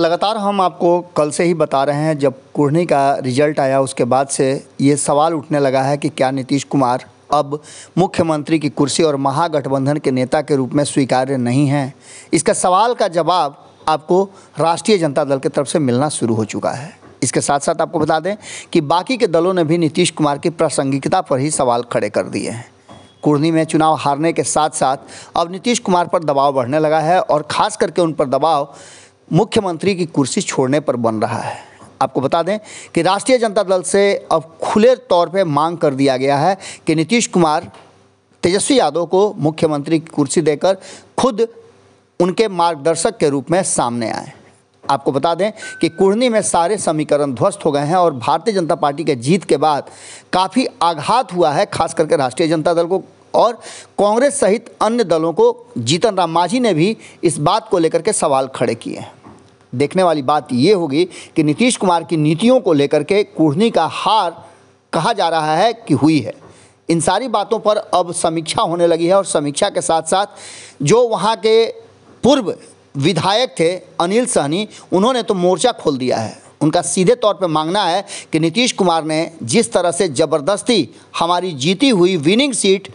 लगातार हम आपको कल से ही बता रहे हैं जब कुढ़नी का रिजल्ट आया उसके बाद से ये सवाल उठने लगा है कि क्या नीतीश कुमार अब मुख्यमंत्री की कुर्सी और महागठबंधन के नेता के रूप में स्वीकार्य नहीं हैं इसका सवाल का जवाब आपको राष्ट्रीय जनता दल की तरफ से मिलना शुरू हो चुका है इसके साथ साथ आपको बता दें कि बाकी के दलों ने भी नीतीश कुमार की प्रासंगिकता पर ही सवाल खड़े कर दिए हैं कुर्नी में चुनाव हारने के साथ साथ अब नीतीश कुमार पर दबाव बढ़ने लगा है और खास करके उन पर दबाव मुख्यमंत्री की कुर्सी छोड़ने पर बन रहा है आपको बता दें कि राष्ट्रीय जनता दल से अब खुले तौर पे मांग कर दिया गया है कि नीतीश कुमार तेजस्वी यादव को मुख्यमंत्री की कुर्सी देकर खुद उनके मार्गदर्शक के रूप में सामने आए आपको बता दें कि कुढ़नी में सारे समीकरण ध्वस्त हो गए हैं और भारतीय जनता पार्टी के जीत के बाद काफ़ी आघात हुआ है खास करके राष्ट्रीय जनता दल को और कांग्रेस सहित अन्य दलों को जीतन राम मांझी ने भी इस बात को लेकर के सवाल खड़े किए हैं देखने वाली बात ये होगी कि नीतीश कुमार की नीतियों को लेकर के कुढ़नी का हार कहा जा रहा है कि हुई है इन सारी बातों पर अब समीक्षा होने लगी है और समीक्षा के साथ साथ जो वहाँ के पूर्व विधायक थे अनिल सहनी उन्होंने तो मोर्चा खोल दिया है उनका सीधे तौर पर मांगना है कि नीतीश कुमार ने जिस तरह से ज़बरदस्ती हमारी जीती हुई विनिंग सीट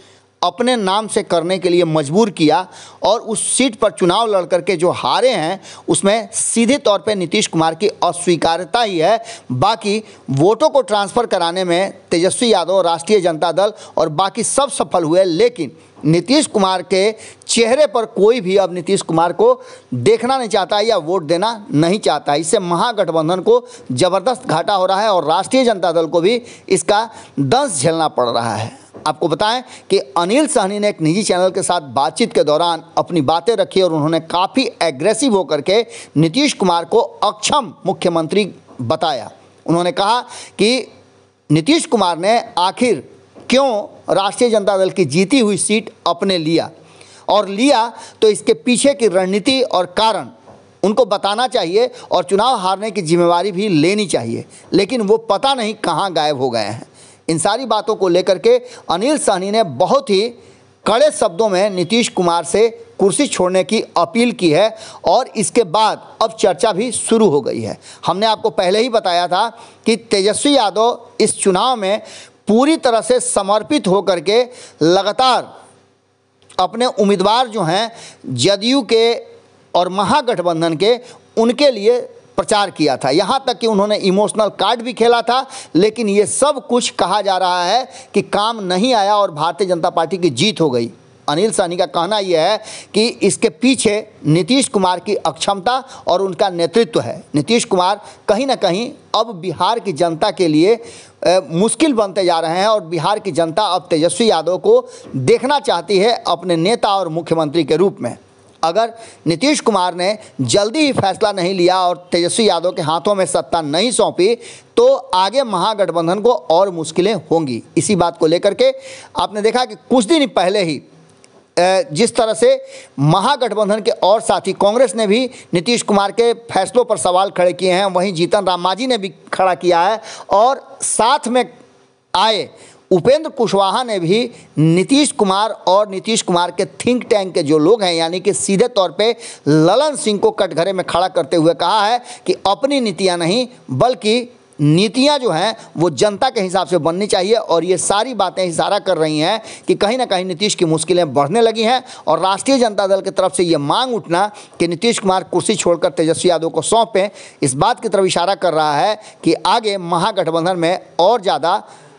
अपने नाम से करने के लिए मजबूर किया और उस सीट पर चुनाव लड़ करके जो हारे हैं उसमें सीधे तौर पर नीतीश कुमार की अस्वीकार्यता ही है बाकी वोटों को ट्रांसफ़र कराने में तेजस्वी यादव राष्ट्रीय जनता दल और बाकी सब सफल हुए लेकिन नीतीश कुमार के चेहरे पर कोई भी अब नीतीश कुमार को देखना नहीं चाहता या वोट देना नहीं चाहता इससे महागठबंधन को ज़बरदस्त घाटा हो रहा है और राष्ट्रीय जनता दल को भी इसका दंश झेलना पड़ रहा है आपको बताएं कि अनिल सहनी ने एक निजी चैनल के साथ बातचीत के दौरान अपनी बातें रखी और उन्होंने काफ़ी एग्रेसिव होकर के नीतीश कुमार को अक्षम मुख्यमंत्री बताया उन्होंने कहा कि नीतीश कुमार ने आखिर क्यों राष्ट्रीय जनता दल की जीती हुई सीट अपने लिया और लिया तो इसके पीछे की रणनीति और कारण उनको बताना चाहिए और चुनाव हारने की जिम्मेवारी भी लेनी चाहिए लेकिन वो पता नहीं कहाँ गायब हो गए हैं इन सारी बातों को लेकर के अनिल सहनी ने बहुत ही कड़े शब्दों में नीतीश कुमार से कुर्सी छोड़ने की अपील की है और इसके बाद अब चर्चा भी शुरू हो गई है हमने आपको पहले ही बताया था कि तेजस्वी यादव इस चुनाव में पूरी तरह से समर्पित होकर के लगातार अपने उम्मीदवार जो हैं जदयू के और महागठबंधन के उनके लिए प्रचार किया था यहाँ तक कि उन्होंने इमोशनल कार्ड भी खेला था लेकिन ये सब कुछ कहा जा रहा है कि काम नहीं आया और भारतीय जनता पार्टी की जीत हो गई अनिल सहनी का कहना यह है कि इसके पीछे नीतीश कुमार की अक्षमता और उनका नेतृत्व है नीतीश कुमार कहीं ना कहीं अब बिहार की जनता के लिए ए, मुश्किल बनते जा रहे हैं और बिहार की जनता अब तेजस्वी यादव को देखना चाहती है अपने नेता और मुख्यमंत्री के रूप में अगर नीतीश कुमार ने जल्दी ही फैसला नहीं लिया और तेजस्वी यादव के हाथों में सत्ता नहीं सौंपी तो आगे महागठबंधन को और मुश्किलें होंगी इसी बात को लेकर के आपने देखा कि कुछ दिन पहले ही जिस तरह से महागठबंधन के और साथी कांग्रेस ने भी नीतीश कुमार के फैसलों पर सवाल खड़े किए हैं वहीं जीतन राम मांझी ने भी खड़ा किया है और साथ में आए उपेंद्र कुशवाहा ने भी नीतीश कुमार और नीतीश कुमार के थिंक टैंक के जो लोग हैं यानी कि सीधे तौर पे ललन सिंह को कटघरे में खड़ा करते हुए कहा है कि अपनी नीतियां नहीं बल्कि नीतियां जो हैं वो जनता के हिसाब से बननी चाहिए और ये सारी बातें इशारा कर रही हैं कि कहीं ना कहीं नीतीश की मुश्किलें बढ़ने लगी हैं और राष्ट्रीय जनता दल की तरफ से ये मांग उठना कि नीतीश कुमार कुर्सी छोड़कर तेजस्वी यादव को सौंपें इस बात की तरफ इशारा कर रहा है कि आगे महागठबंधन में और ज़्यादा